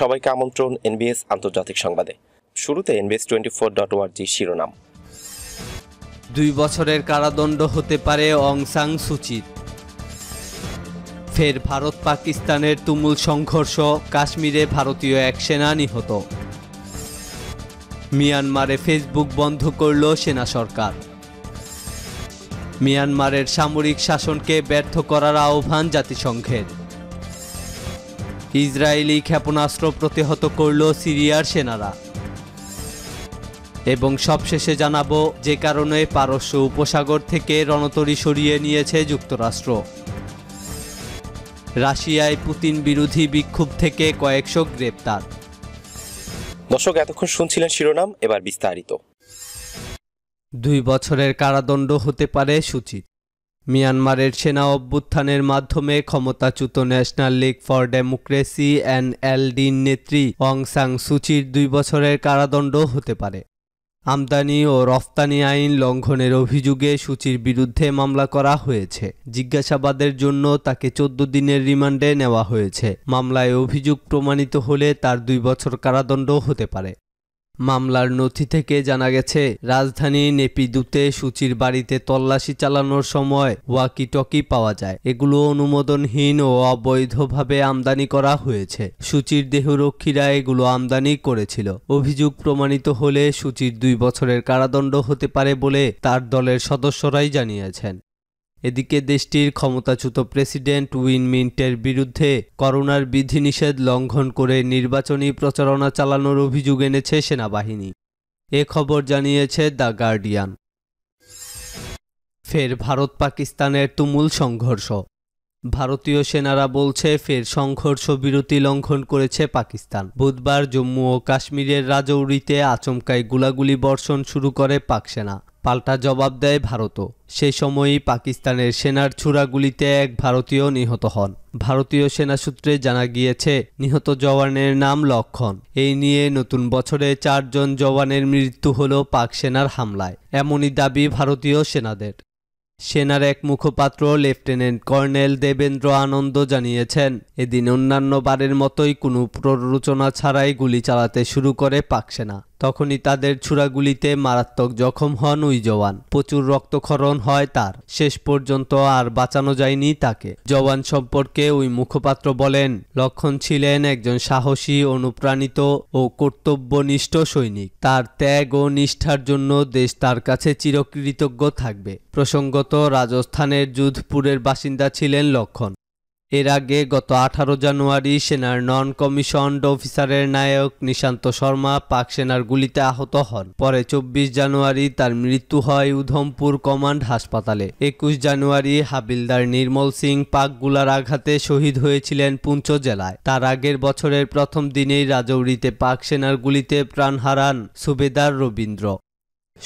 সবাইকে আমন্ত্রণ এনবিএস আন্তর্জাতিক সংবাদে শুরুতে এনবিএস টোয়েন্টি ফোর ডট ওয়ার্জি শিরোনাম দুই বছরের কারাদণ্ড হতে পারে অংসাং সুচিত ফের ভারত পাকিস্তানের তুমুল সংঘর্ষ কাশ্মীরে ভারতীয় এক সেনা নিহত মিয়ানমারে ফেসবুক বন্ধ করল সেনা সরকার মিয়ানমারের সামরিক শাসনকে ব্যর্থ করার আহ্বান জাতিসংঘের ইসরায়েলি ক্ষেপণাস্ত্র প্রতিহত করল সিরিয়ার সেনারা এবং সবশেষে জানাবো যে কারণে পারস্য উপসাগর থেকে রণতরী সরিয়ে নিয়েছে যুক্তরাষ্ট্র রাশিয়ায় পুতিন বিরোধী বিক্ষোভ থেকে কয়েকশো গ্রেপ্তার দর্শক এতক্ষণ শুনছিলেন শিরোনাম এবার বিস্তারিত দুই বছরের কারাদণ্ড হতে পারে সূচিত মিয়ানমারের সেনা অভ্যুত্থানের মাধ্যমে ক্ষমতাচ্যুত national league for democracy and ডিন নেত্রী অং সাং সুচির দুই বছরের কারাদণ্ড হতে পারে আমদানি ও রফতানি আইন লঙ্ঘনের অভিযোগে সূচির বিরুদ্ধে মামলা করা হয়েছে জিজ্ঞাসাবাদের জন্য তাকে চোদ্দ দিনের রিমান্ডে নেওয়া হয়েছে মামলায় অভিযোগ প্রমাণিত হলে তার দুই বছর কারাদণ্ড হতে পারে মামলার নথি থেকে জানা গেছে রাজধানী নেপিদুতে সুচির বাড়িতে তল্লাশি চালানোর সময় ওয়াকি টকি পাওয়া যায় এগুলো অনুমোদনহীন ও অবৈধভাবে আমদানি করা হয়েছে সুচির দেহরক্ষীরা এগুলো আমদানি করেছিল অভিযোগ প্রমাণিত হলে সুচির দুই বছরের কারাদণ্ড হতে পারে বলে তার দলের সদস্যরাই জানিয়েছেন এদিকে দেশটির ক্ষমতাচ্যুত প্রেসিডেন্ট উইন মিন্টের বিরুদ্ধে করোনার বিধিনিষেধ লঙ্ঘন করে নির্বাচনী প্রচারণা চালানোর অভিযোগ এনেছে সেনাবাহিনী এ খবর জানিয়েছে দ্য গার্ডিয়ান ফের ভারত পাকিস্তানের তুমুল সংঘর্ষ ভারতীয় সেনারা বলছে ফের সংঘর্ষ বিরতি লঙ্ঘন করেছে পাকিস্তান বুধবার জম্মু ও কাশ্মীরের রাজৌরিতে আচমকায় গুলাগুলি বর্ষণ শুরু করে পাক সেনা পাল্টা জবাব দেয় ভারতও সে সময়ই পাকিস্তানের সেনার ছুরাগুলিতে এক ভারতীয় নিহত হন ভারতীয় সেনা সূত্রে জানা গিয়েছে নিহত জওয়ানের নাম লক্ষণ এই নিয়ে নতুন বছরে চারজন জওয়ানের মৃত্যু হল পাক সেনার হামলায় এমনই দাবি ভারতীয় সেনাদের সেনার এক মুখপাত্র লেফটেন্যান্ট কর্নেল দেবেন্দ্র আনন্দ জানিয়েছেন এদিন অন্যান্য বারের মতোই কোনো প্ররোচনা ছাড়াই গুলি চালাতে শুরু করে পাক সেনা তখনই তাদের ছুরাগুলিতে মারাত্মক জখম হন ওই জওয়ান প্রচুর রক্তক্ষরণ হয় তার শেষ পর্যন্ত আর বাঁচানো যায়নি তাকে জওয়ান সম্পর্কে ওই মুখপাত্র বলেন লক্ষণ ছিলেন একজন সাহসী অনুপ্রাণিত ও কর্তব্যনিষ্ঠ সৈনিক তার ত্যাগ ও নিষ্ঠার জন্য দেশ তার কাছে চিরকৃতজ্ঞ থাকবে প্রসঙ্গত কর্মরত রাজস্থানের যোধপুরের বাসিন্দা ছিলেন লক্ষণ এর আগে গত আঠারো জানুয়ারি সেনার নন কমিশনড অফিসারের নায়ক নিশান্ত শর্মা পাক সেনার গুলিতে আহত হন পরে চব্বিশ জানুয়ারি তার মৃত্যু হয় উধমপুর কমান্ড হাসপাতালে একুশ জানুয়ারি হাবিলদার নির্মল সিং পাকগুলার আঘাতে শহীদ হয়েছিলেন পুঞ্চ জেলায় তার আগের বছরের প্রথম দিনেই রাজৌরিতে পাক সেনার গুলিতে প্রাণ হারান সুবেদার রবীন্দ্র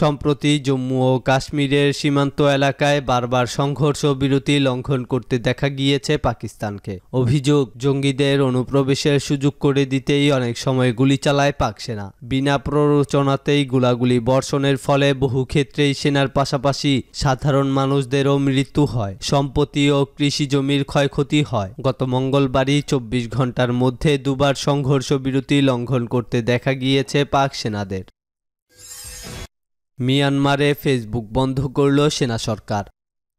সম্প্রতি জম্মু ও কাশ্মীরের সীমান্ত এলাকায় বারবার সংঘর্ষ বিরতি লঙ্ঘন করতে দেখা গিয়েছে পাকিস্তানকে অভিযোগ জঙ্গিদের অনুপ্রবেশের সুযোগ করে দিতেই অনেক সময় গুলি চালায় পাক সেনা বিনা প্ররোচনাতেই গুলাগুলি বর্ষণের ফলে বহু ক্ষেত্রেই সেনার পাশাপাশি সাধারণ মানুষদেরও মৃত্যু হয় সম্পত্তি ও কৃষি জমির ক্ষয়ক্ষতি হয় গত মঙ্গলবারই চব্বিশ ঘন্টার মধ্যে দুবার সংঘর্ষ বিরতি লঙ্ঘন করতে দেখা গিয়েছে পাক সেনাদের মিয়ানমারে ফেসবুক বন্ধ করল সেনা সরকার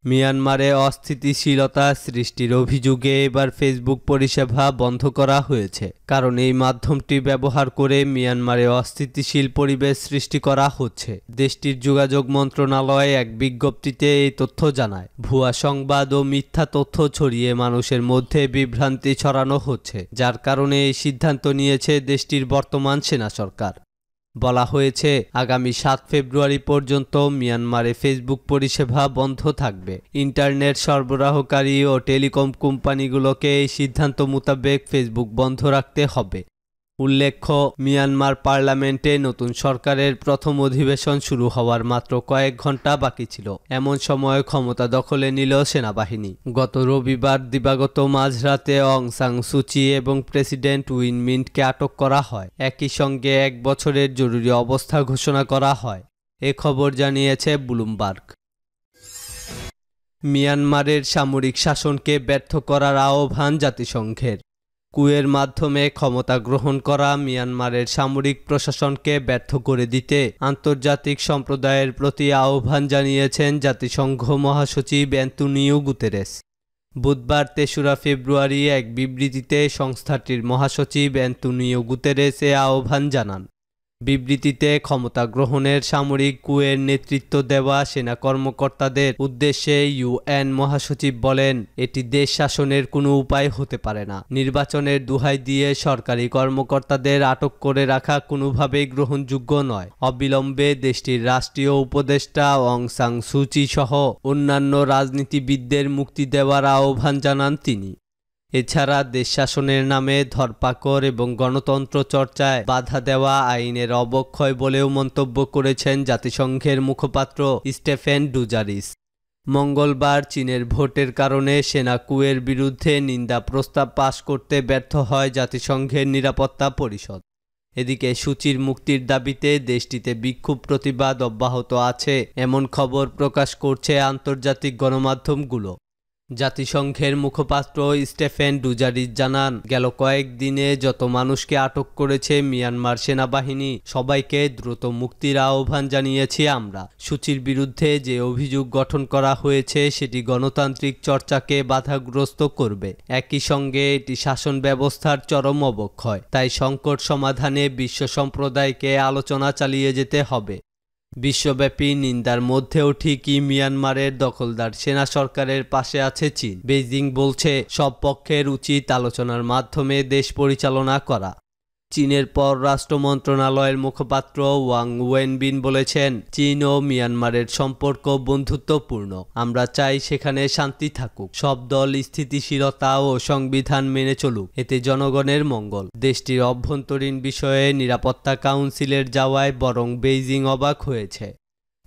মিয়ানমারে অস্থিতিশীলতা সৃষ্টির অভিযোগে এবার ফেসবুক পরিষেবা বন্ধ করা হয়েছে কারণ এই মাধ্যমটি ব্যবহার করে মিয়ানমারে অস্থিতিশীল পরিবেশ সৃষ্টি করা হচ্ছে দেশটির যোগাযোগ মন্ত্রণালয় এক বিজ্ঞপ্তিতে এই তথ্য জানায় ভুয়া সংবাদ ও মিথ্যা তথ্য ছড়িয়ে মানুষের মধ্যে বিভ্রান্তি ছড়ানো হচ্ছে যার কারণে এই সিদ্ধান্ত নিয়েছে দেশটির বর্তমান সেনা সরকার বলা হয়েছে আগামী সাত ফেব্রুয়ারি পর্যন্ত মিয়ানমারে ফেসবুক পরিষেবা বন্ধ থাকবে ইন্টারনেট সরবরাহকারী ও টেলিকম কোম্পানিগুলোকে এই সিদ্ধান্ত মোতাবেক ফেসবুক বন্ধ রাখতে হবে উল্লেখ্য মিয়ানমার পার্লামেন্টে নতুন সরকারের প্রথম অধিবেশন শুরু হওয়ার মাত্র কয়েক ঘন্টা বাকি ছিল এমন সময় ক্ষমতা দখলে নিল সেনাবাহিনী গত রবিবার দিবাগত মাঝরাতে অং সাং সুচি এবং প্রেসিডেন্ট উইন মিন্টকে আটক করা হয় একই সঙ্গে এক বছরের জরুরি অবস্থা ঘোষণা করা হয় এ খবর জানিয়েছে ব্লুমবার্গ মিয়ানমারের সামরিক শাসনকে ব্যর্থ করার আহ্বান জাতিসংঘের কুয়ের মাধ্যমে ক্ষমতা গ্রহণ করা মিয়ানমারের সামরিক প্রশাসনকে ব্যর্থ করে দিতে আন্তর্জাতিক সম্প্রদায়ের প্রতি আহ্বান জানিয়েছেন জাতিসংঘ মহাসচিব অ্যান্টনিও গুতেরেস বুধবার তেসরা ফেব্রুয়ারি এক বিবৃতিতে সংস্থাটির মহাসচিব অ্যান্টনিও গুতেরেস এ আহ্বান জানান বিবৃতিতে ক্ষমতা গ্রহণের সামরিক কুয়ের নেতৃত্ব দেওয়া সেনা কর্মকর্তাদের উদ্দেশ্যে ইউএন মহাসচিব বলেন এটি দেশ শাসনের কোনো উপায় হতে পারে না নির্বাচনের দুহাই দিয়ে সরকারি কর্মকর্তাদের আটক করে রাখা কোনোভাবেই গ্রহণযোগ্য নয় অবিলম্বে দেশটির রাষ্ট্রীয় উপদেষ্টা অং সাং সুচি সহ অন্যান্য রাজনীতিবিদদের মুক্তি দেওয়ার আহ্বান জানান তিনি এছাড়া দেশ শাসনের নামে ধরপাকড় এবং গণতন্ত্র চর্চায় বাধা দেওয়া আইনের অবক্ষয় বলেও মন্তব্য করেছেন জাতিসংঘের মুখপাত্র স্টেফেন ডুজারিস মঙ্গলবার চীনের ভোটের কারণে সেনা কুয়ের বিরুদ্ধে নিন্দা প্রস্তাব পাশ করতে ব্যর্থ হয় জাতিসংঘের নিরাপত্তা পরিষদ এদিকে সূচির মুক্তির দাবিতে দেশটিতে বিক্ষোভ প্রতিবাদ অব্যাহত আছে এমন খবর প্রকাশ করছে আন্তর্জাতিক গণমাধ্যমগুলো জাতিসংঘের মুখপাত্র স্টেফেন ডুজারিজ জানান গেল কয়েকদিনে যত মানুষকে আটক করেছে মিয়ানমার সেনাবাহিনী সবাইকে দ্রুত মুক্তির আহ্বান জানিয়েছি আমরা সূচির বিরুদ্ধে যে অভিযোগ গঠন করা হয়েছে সেটি গণতান্ত্রিক চর্চাকে বাধাগ্রস্ত করবে একই সঙ্গে এটি শাসন ব্যবস্থার চরম অবক্ষয় তাই সংকট সমাধানে বিশ্ব সম্প্রদায়কে আলোচনা চালিয়ে যেতে হবে বিশ্বব্যাপী নিন্দার মধ্যেও ঠিকই মিয়ানমারের দখলদার সেনা সরকারের পাশে আছে চীন বেজিং বলছে সব পক্ষের উচিত আলোচনার মাধ্যমে দেশ পরিচালনা করা চীনের পররাষ্ট্র মন্ত্রণালয়ের মুখপাত্র ওয়াং ওয়েনবিন বলেছেন চীন ও মিয়ানমারের সম্পর্ক বন্ধুত্বপূর্ণ আমরা চাই সেখানে শান্তি থাকুক সব দল স্থিতিশীলতা ও সংবিধান মেনে চলুক এতে জনগণের মঙ্গল দেশটির অভ্যন্তরীণ বিষয়ে নিরাপত্তা কাউন্সিলের যাওয়ায় বরং বেইজিং অবাক হয়েছে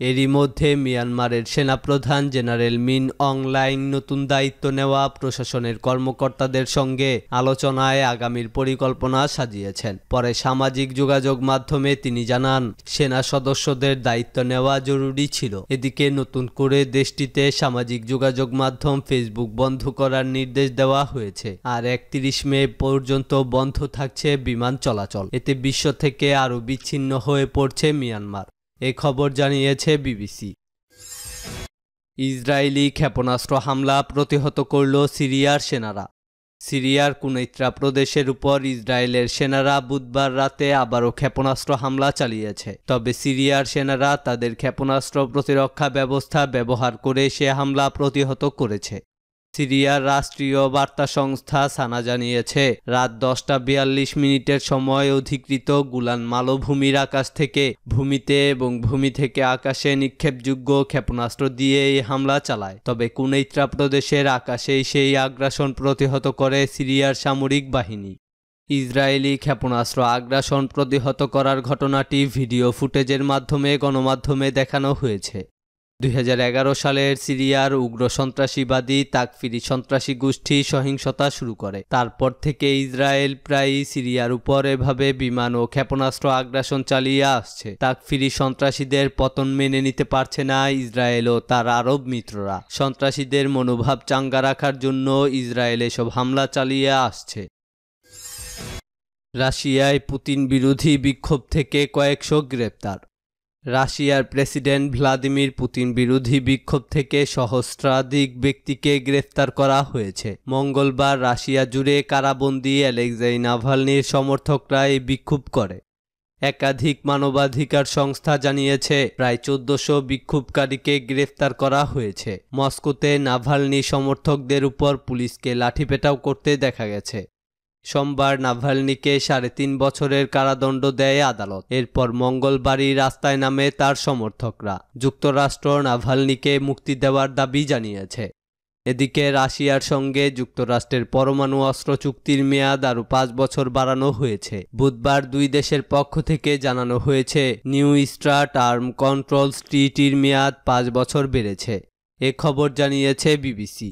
এরই মধ্যে মিয়ানমারের সেনাপ্রধান জেনারেল মিন অংলাইন নতুন দায়িত্ব নেওয়া প্রশাসনের কর্মকর্তাদের সঙ্গে আলোচনায় আগামীর পরিকল্পনা সাজিয়েছেন পরে সামাজিক যোগাযোগ মাধ্যমে তিনি জানান সেনা সদস্যদের দায়িত্ব নেওয়া জরুরি ছিল এদিকে নতুন করে দেশটিতে সামাজিক যোগাযোগ মাধ্যম ফেসবুক বন্ধ করার নির্দেশ দেওয়া হয়েছে আর একত্রিশ মে পর্যন্ত বন্ধ থাকছে বিমান চলাচল এতে বিশ্ব থেকে আরও বিচ্ছিন্ন হয়ে পড়ছে মিয়ানমার এ খবর জানিয়েছে বিবিসি ইসরায়েলি ক্ষেপণাস্ত্র হামলা প্রতিহত করল সিরিয়ার সেনারা সিরিয়ার কুনৈত্রা প্রদেশের উপর ইসরায়েলের সেনারা বুধবার রাতে আবারও ক্ষেপণাস্ত্র হামলা চালিয়েছে তবে সিরিয়ার সেনারা তাদের ক্ষেপণাস্ত্র প্রতিরক্ষা ব্যবস্থা ব্যবহার করে সে হামলা প্রতিহত করেছে সিরিয়ার রাষ্ট্রীয় বার্তা সংস্থা সানা জানিয়েছে রাত দশটা বিয়াল্লিশ মিনিটের সময় অধিকৃত গুলান মালভূমির আকাশ থেকে ভূমিতে এবং ভূমি থেকে আকাশে নিক্ষেপযোগ্য ক্ষেপণাস্ত্র দিয়ে এই হামলা চালায় তবে কুনেইত্রা প্রদেশের আকাশেই সেই আগ্রাসন প্রতিহত করে সিরিয়ার সামরিক বাহিনী ইসরায়েলি ক্ষেপণাস্ত্র আগ্রাসন প্রতিহত করার ঘটনাটি ভিডিও ফুটেজের মাধ্যমে গণমাধ্যমে দেখানো হয়েছে দুই সালের সিরিয়ার উগ্র সন্ত্রাসীবাদী তাকফিরি সন্ত্রাসী গোষ্ঠী সহিংসতা শুরু করে তারপর থেকে ইসরায়েল প্রায় সিরিয়ার উপর এভাবে বিমান ও ক্ষেপণাস্ত্র আগ্রাসন চালিয়ে আসছে তাকফিরি সন্ত্রাসীদের পতন মেনে নিতে পারছে না ইসরায়েল ও তার আরব মিত্ররা সন্ত্রাসীদের মনোভাব চাঙ্গা রাখার জন্য ইসরায়েল এসব হামলা চালিয়ে আসছে রাশিয়ায় পুতিন বিরোধী বিক্ষোভ থেকে কয়েকশো গ্রেপ্তার রাশিয়ার প্রেসিডেন্ট ভ্লাদিমির পুতিন বিরোধী বিক্ষোভ থেকে সহস্রাধিক ব্যক্তিকে গ্রেফতার করা হয়েছে মঙ্গলবার রাশিয়া জুড়ে কারাবন্দি অ্যালেকজাই নাভালনির সমর্থকরা এই বিক্ষোভ করে একাধিক মানবাধিকার সংস্থা জানিয়েছে প্রায় চোদ্দশো বিক্ষোভকারীকে গ্রেফতার করা হয়েছে মস্কোতে নাভালনি সমর্থকদের উপর পুলিশকে লাঠিপেটাও করতে দেখা গেছে সোমবার নাভালনিকে সাড়ে তিন বছরের কারাদণ্ড দেয় আদালত এরপর মঙ্গলবারই রাস্তায় নামে তার সমর্থকরা যুক্তরাষ্ট্র নাভালনিকে মুক্তি দেওয়ার দাবি জানিয়েছে এদিকে রাশিয়ার সঙ্গে যুক্তরাষ্ট্রের পরমাণু অস্ত্র চুক্তির মেয়াদ আরও পাঁচ বছর বাড়ানো হয়েছে বুধবার দুই দেশের পক্ষ থেকে জানানো হয়েছে নিউ ইস্ট্রা আর্ম কন্ট্রোলস ট্রিটির মেয়াদ পাঁচ বছর বেড়েছে এ খবর জানিয়েছে বিবিসি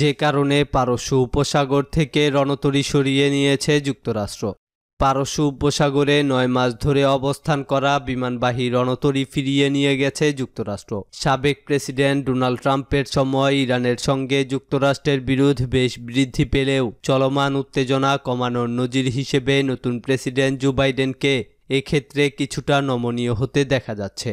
যে কারণে পারস্য উপসাগর থেকে রণতরী সরিয়ে নিয়েছে যুক্তরাষ্ট্র পারস্য উপসাগরে নয় মাস ধরে অবস্থান করা বিমানবাহী রণতরী ফিরিয়ে নিয়ে গেছে যুক্তরাষ্ট্র সাবেক প্রেসিডেন্ট ডোনাল্ড ট্রাম্পের সময় ইরানের সঙ্গে যুক্তরাষ্ট্রের বিরোধ বেশ বৃদ্ধি পেলেও চলমান উত্তেজনা কমানোর নজির হিসেবে নতুন প্রেসিডেন্ট জো বাইডেনকে এক্ষেত্রে কিছুটা নমনীয় হতে দেখা যাচ্ছে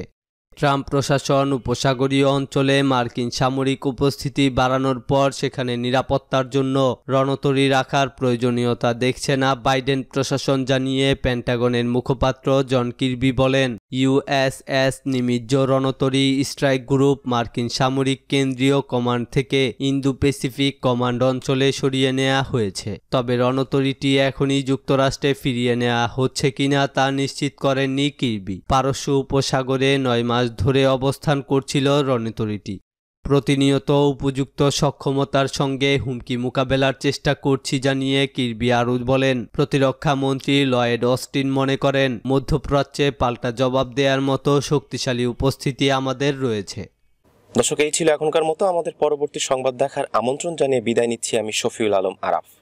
ট্রাম্প প্রশাসন উপসাগরীয় অঞ্চলে মার্কিন সামরিক উপস্থিতি বাড়ানোর পর সেখানে নিরাপত্তার জন্য রণতরী রাখার প্রয়োজনীয়তা দেখছে না বাইডেন প্রশাসন জানিয়ে পেন্টাগনের মুখপাত্র জন কির্বি বলেন ইউএসএস নিমিজ্জ রণতরী স্ট্রাইক গ্রুপ মার্কিন সামরিক কেন্দ্রীয় কমান্ড থেকে ইন্দো প্যাসিফিক কমান্ড অঞ্চলে সরিয়ে নেওয়া হয়েছে তবে রণতরীটি এখনই যুক্তরাষ্ট্রে ফিরিয়ে নেওয়া হচ্ছে কিনা তা নিশ্চিত করেননি কির্বি পারস্য উপসাগরে নয় মাস মাস ধরে অবস্থান করছিল রণতরীটি প্রতিনিয়ত উপযুক্ত সক্ষমতার সঙ্গে হুমকি মোকাবেলার চেষ্টা করছি জানিয়ে কির্বি আরুজ বলেন প্রতিরক্ষা মন্ত্রী লয়েড অস্টিন মনে করেন মধ্যপ্রাচ্যে পাল্টা জবাব দেওয়ার মতো শক্তিশালী উপস্থিতি আমাদের রয়েছে দর্শক এই ছিল এখনকার মতো আমাদের পরবর্তী সংবাদ দেখার আমন্ত্রণ জানিয়ে বিদায় নিচ্ছি আমি শফিউল আলম আরাফ